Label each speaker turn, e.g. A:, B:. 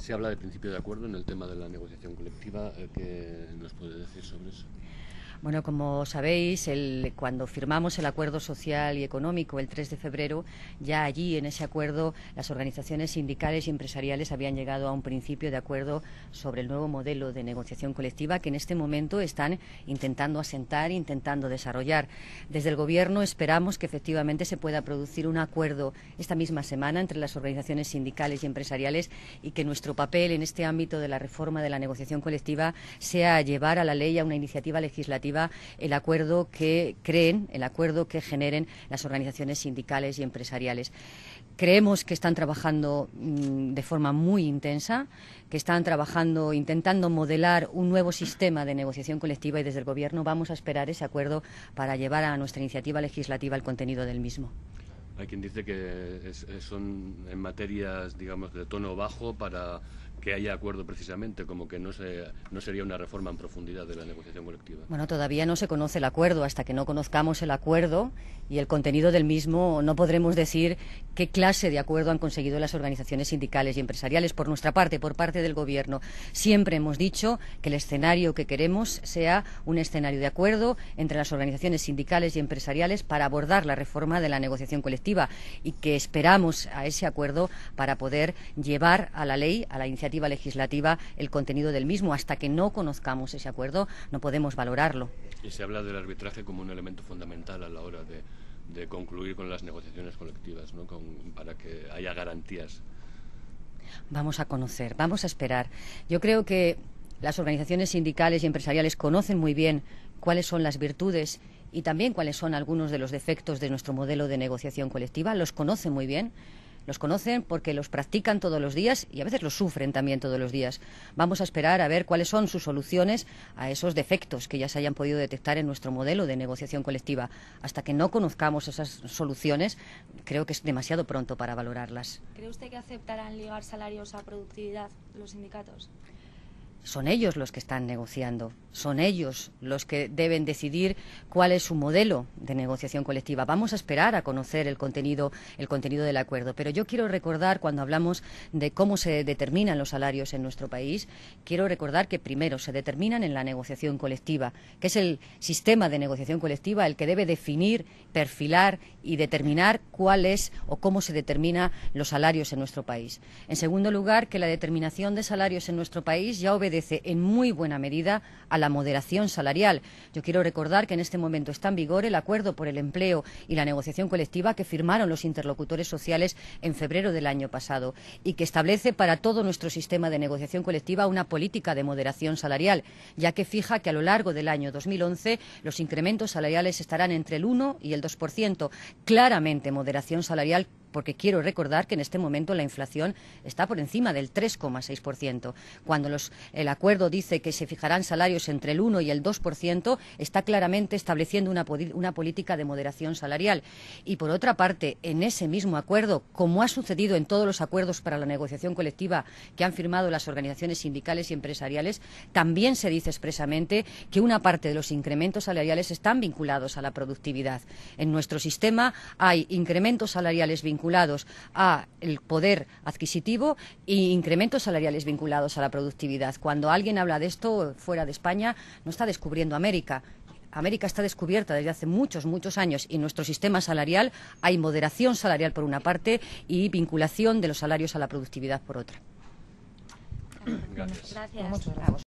A: Se habla de principio de acuerdo en el tema de la negociación colectiva. Eh, ¿Qué nos puede decir sobre
B: eso? Bueno, como sabéis, el, cuando firmamos el acuerdo social y económico el 3 de febrero, ya allí en ese acuerdo las organizaciones sindicales y empresariales habían llegado a un principio de acuerdo sobre el nuevo modelo de negociación colectiva que en este momento están intentando asentar, intentando desarrollar. Desde el Gobierno esperamos que efectivamente se pueda producir un acuerdo esta misma semana entre las organizaciones sindicales y empresariales y que nuestro papel en este ámbito de la reforma de la negociación colectiva sea llevar a la ley a una iniciativa legislativa el acuerdo que creen, el acuerdo que generen las organizaciones sindicales y empresariales. Creemos que están trabajando mm, de forma muy intensa, que están trabajando, intentando modelar un nuevo sistema de negociación colectiva y desde el Gobierno vamos a esperar ese acuerdo para llevar a nuestra iniciativa legislativa el contenido del mismo.
A: Hay quien dice que son en materias, digamos, de tono bajo para que haya acuerdo precisamente, como que no, no sería una reforma en profundidad de la negociación colectiva.
B: Bueno, todavía no se conoce el acuerdo. Hasta que no conozcamos el acuerdo, y el contenido del mismo, no podremos decir qué clase de acuerdo han conseguido las organizaciones sindicales y empresariales por nuestra parte, por parte del Gobierno. Siempre hemos dicho que el escenario que queremos sea un escenario de acuerdo entre las organizaciones sindicales y empresariales para abordar la reforma de la negociación colectiva y que esperamos a ese acuerdo para poder llevar a la ley, a la iniciativa legislativa, el contenido del mismo. Hasta que no conozcamos ese acuerdo, no podemos valorarlo.
A: Y se habla del arbitraje como un elemento fundamental a la hora de de concluir con las negociaciones colectivas, ¿no? para que haya garantías.
B: Vamos a conocer, vamos a esperar. Yo creo que las organizaciones sindicales y empresariales conocen muy bien cuáles son las virtudes y también cuáles son algunos de los defectos de nuestro modelo de negociación colectiva, los conocen muy bien los conocen porque los practican todos los días y a veces los sufren también todos los días. Vamos a esperar a ver cuáles son sus soluciones a esos defectos que ya se hayan podido detectar en nuestro modelo de negociación colectiva. Hasta que no conozcamos esas soluciones, creo que es demasiado pronto para valorarlas. ¿Cree usted que aceptarán ligar salarios a productividad los sindicatos? Son ellos los que están negociando son ellos los que deben decidir cuál es su modelo de negociación colectiva. Vamos a esperar a conocer el contenido, del acuerdo. Pero yo quiero recordar, cuando hablamos de cómo se determinan los salarios en nuestro país, quiero recordar que primero se determinan en la negociación colectiva, que es el sistema de negociación colectiva el que debe definir, perfilar y determinar cuál es o cómo se determinan los salarios en nuestro país. En segundo lugar, que la determinación de salarios en nuestro país ya obedece en muy buena medida a la moderación salarial. Yo quiero recordar que en este momento está en vigor el acuerdo por el empleo y la negociación colectiva que firmaron los interlocutores sociales en febrero del año pasado y que establece para todo nuestro sistema de negociación colectiva una política de moderación salarial, ya que fija que a lo largo del año 2011 los incrementos salariales estarán entre el 1 y el 2%, claramente moderación salarial porque quiero recordar que en este momento la inflación está por encima del 3,6%. Cuando el acuerdo dice que se fijarán salarios entre el 1 y el 2%, está claramente estableciendo una, una política de moderación salarial. Y por otra parte, en ese mismo acuerdo, como ha sucedido en todos los acuerdos para la negociación colectiva que han firmado las organizaciones sindicales y empresariales, también se dice expresamente que una parte de los incrementos salariales están vinculados a la productividad. En nuestro sistema hay incrementos salariales vinculados vinculados al poder adquisitivo e incrementos salariales vinculados a la productividad. Cuando alguien habla de esto fuera de España, no está descubriendo América. América está descubierta desde hace muchos, muchos años y en nuestro sistema salarial hay moderación salarial por una parte y vinculación de los salarios a la productividad por otra. Gracias.